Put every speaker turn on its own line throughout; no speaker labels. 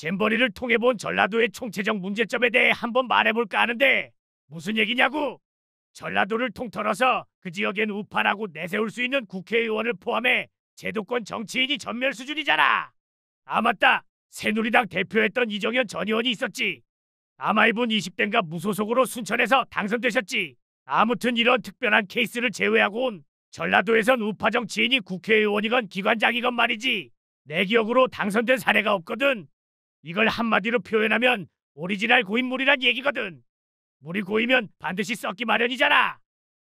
잼버리를 통해 본 전라도의 총체적 문제점에 대해 한번 말해볼까 하는데 무슨 얘기냐고? 전라도를 통틀어서 그 지역엔 우파라고 내세울 수 있는 국회의원을 포함해 제도권 정치인이 전멸 수준이잖아. 아 맞다. 새누리당 대표였던 이정현 전 의원이 있었지. 아마 이분 20대인가 무소속으로 순천에서 당선되셨지. 아무튼 이런 특별한 케이스를 제외하고온 전라도에선 우파 정치인이 국회의원이건 기관장이건 말이지. 내 기억으로 당선된 사례가 없거든. 이걸 한마디로 표현하면 오리지널 고인 물이란 얘기거든. 물이 고이면 반드시 썩기 마련이잖아.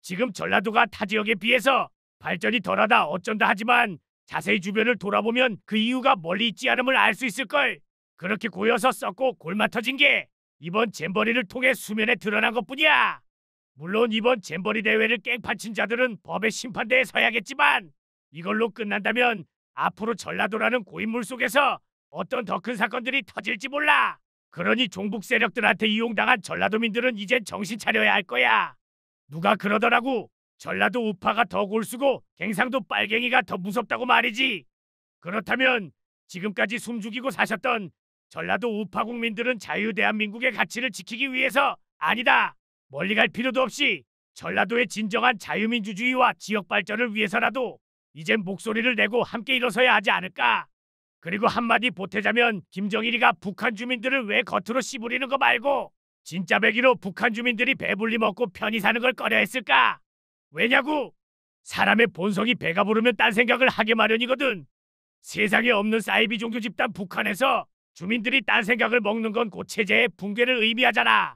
지금 전라도가 타 지역에 비해서 발전이 덜하다 어쩐다 하지만 자세히 주변을 돌아보면 그 이유가 멀리 있지 않음을 알 수 있을걸. 그렇게 고여서 썩고 골마 터진 게 이번 잼버리를 통해 수면에 드러난 것뿐이야. 물론 이번 잼버리 대회를 깽판친 자들은 법의 심판대에 서야겠지만 이걸로 끝난다면 앞으로 전라도라는 고인물 속에서 어떤 더 큰 사건들이 터질지 몰라. 그러니 종북 세력들한테 이용당한 전라도민들은 이젠 정신 차려야 할 거야. 누가 그러더라고. 전라도 우파가 더 골수고 갱상도 빨갱이가 더 무섭다고 말이지. 그렇다면 지금까지 숨죽이고 사셨던 전라도 우파 국민들은 자유 대한민국의 가치를 지키기 위해서 아니다. 멀리 갈 필요도 없이 전라도의 진정한 자유민주주의와 지역 발전을 위해서라도 이젠 목소리를 내고 함께 일어서야 하지 않을까? 그리고 한마디 보태자면 김정일이가 북한 주민들을 왜 겉으로 씨부리는 거 말고 진짜 배기로 북한 주민들이 배불리 먹고 편히 사는 걸 꺼려했을까? 왜냐고? 사람의 본성이 배가 부르면 딴 생각을 하게 마련이거든. 세상에 없는 사이비 종교 집단 북한에서 주민들이 딴 생각을 먹는 건 고체제의 붕괴를 의미하잖아.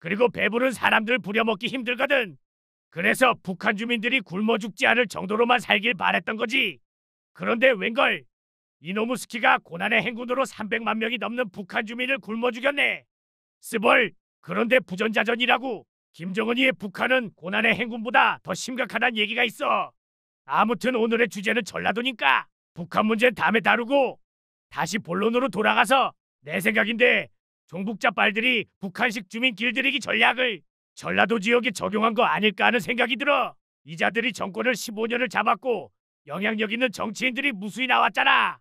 그리고 배부른 사람들 부려먹기 힘들거든. 그래서 북한 주민들이 굶어 죽지 않을 정도로만 살길 바랬던 거지. 그런데 웬걸 이노무스키가 고난의 행군으로 300만 명이 넘는 북한 주민을 굶어 죽였네. 스벌, 그런데 부전자전이라고 김정은이의 북한은 고난의 행군보다 더 심각하단 얘기가 있어. 아무튼 오늘의 주제는 전라도니까 북한 문제는 다음에 다루고 다시 본론으로 돌아가서 내 생각인데 종북자빨들이 북한식 주민 길들이기 전략을 전라도 지역에 적용한 거 아닐까 하는 생각이 들어. 이자들이 정권을 15년을 잡았고 영향력 있는 정치인들이 무수히 나왔잖아.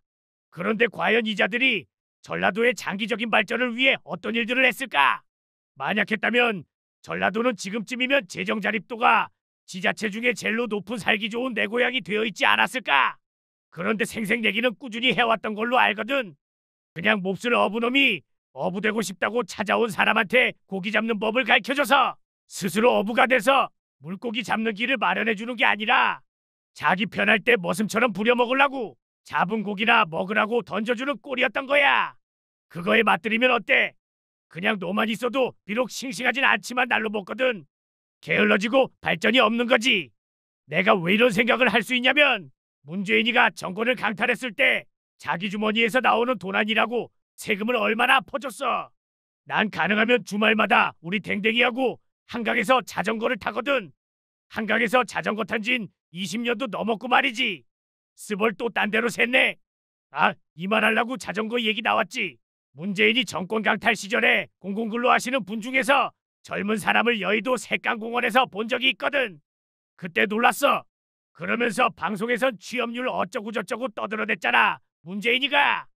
그런데 과연 이 자들이 전라도의 장기적인 발전을 위해 어떤 일들을 했을까? 만약 했다면 전라도는 지금쯤이면 재정자립도가 지자체 중에 제일로 높은 살기 좋은 내 고향이 되어 있지 않았을까? 그런데 생생 얘기는 꾸준히 해왔던 걸로 알거든. 그냥 몹쓸 어부놈이 어부되고 싶다고 찾아온 사람한테 고기 잡는 법을 가르쳐줘서 스스로 어부가 돼서 물고기 잡는 길을 마련해주는 게 아니라 자기 편할 때 머슴처럼 부려먹으려고 잡은 고기나 먹으라고 던져주는 꼴이었던 거야. 그거에 맞들이면 어때? 그냥 너만 있어도 비록 싱싱하진 않지만 날로 먹거든. 게을러지고 발전이 없는 거지. 내가 왜 이런 생각을 할 수 있냐면 문재인이가 정권을 강탈했을 때 자기 주머니에서 나오는 돈 아니라고 세금을 얼마나 퍼줬어. 난 가능하면 주말마다 우리 댕댕이하고 한강에서 자전거를 타거든. 한강에서 자전거 탄 지 20년도 넘었고 말이지. 스벌 또 딴 데로 샜네. 아, 이 말하려고 자전거 얘기 나왔지. 문재인이 정권 강탈 시절에 공공근로 하시는 분 중에서 젊은 사람을 여의도 색강공원에서 본 적이 있거든. 그때 놀랐어. 그러면서 방송에선 취업률 어쩌고저쩌고 떠들어댔잖아. 문재인이가.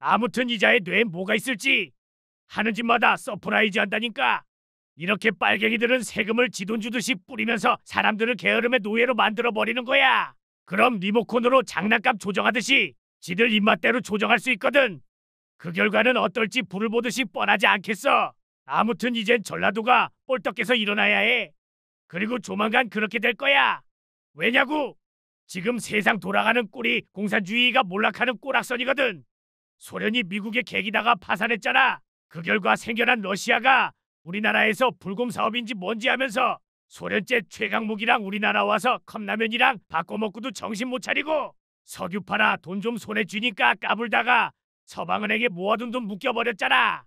아무튼 이자의 뇌에 뭐가 있을지 하는 집마다 서프라이즈 한다니까. 이렇게 빨갱이들은 세금을 지돈 주듯이 뿌리면서 사람들을 게으름의 노예로 만들어 버리는 거야. 그럼 리모컨으로 장난감 조정하듯이 지들 입맛대로 조정할 수 있거든. 그 결과는 어떨지 불을 보듯이 뻔하지 않겠어. 아무튼 이젠 전라도가 뻘떡해서 일어나야 해. 그리고 조만간 그렇게 될 거야. 왜냐고? 지금 세상 돌아가는 꼴이 공산주의가 몰락하는 꼬락선이거든. 소련이 미국의 계기다가 파산했잖아. 그 결과 생겨난 러시아가 우리나라에서 불곰 사업인지 뭔지 하면서 소련제 최강무기랑 우리나라 와서 컵라면이랑 바꿔먹고도 정신 못 차리고 석유 파나 돈 좀 손에 쥐니까 까불다가 서방은에게 모아둔 돈 묶여버렸잖아.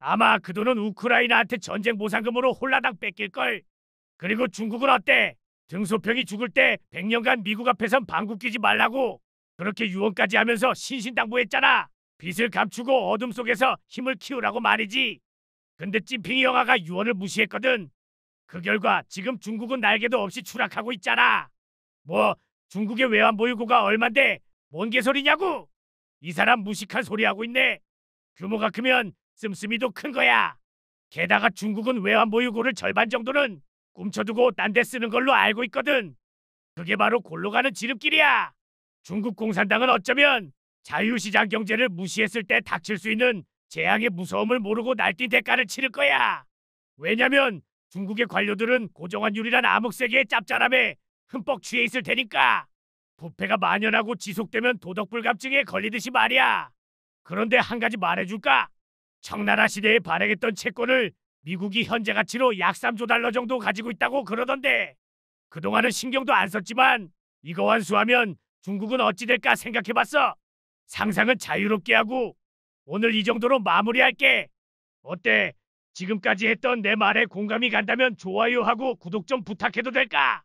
아마 그 돈은 우크라이나한테 전쟁 보상금으로 홀라당 뺏길걸. 그리고 중국은 어때? 등소평이 죽을 때 100년간 미국 앞에선 방구 끼지 말라고 그렇게 유언까지 하면서 신신당부했잖아. 빛을 감추고 어둠 속에서 힘을 키우라고 말이지. 근데 찐핑이 영화가 유언을 무시했거든. 그 결과 지금 중국은 날개도 없이 추락하고 있잖아. 뭐 중국의 외환 보유고가 얼만데 뭔 개소리냐고. 이 사람 무식한 소리하고 있네. 규모가 크면 씀씀이도 큰 거야. 게다가 중국은 외환 보유고를 절반 정도는 꿈쳐두고 딴 데 쓰는 걸로 알고 있거든. 그게 바로 골로 가는 지름길이야. 중국 공산당은 어쩌면 자유시장 경제를 무시했을 때 닥칠 수 있는 재앙의 무서움을 모르고 날뛴 대가를 치를 거야. 왜냐면 중국의 관료들은 고정한 유리란 암흑세계의 짭짤함에 흠뻑 취해 있을 테니까 부패가 만연하고 지속되면 도덕불감증에 걸리듯이 말이야. 그런데 한 가지 말해줄까? 청나라 시대에 발행했던 채권을 미국이 현재 가치로 약 3조 달러 정도 가지고 있다고 그러던데 그동안은 신경도 안 썼지만 이거 완수하면 중국은 어찌 될까 생각해봤어. 상상은 자유롭게 하고 오늘 이 정도로 마무리할게. 어때? 지금까지 했던 내 말에 공감이 간다면 좋아요하고 구독 좀 부탁해도 될까?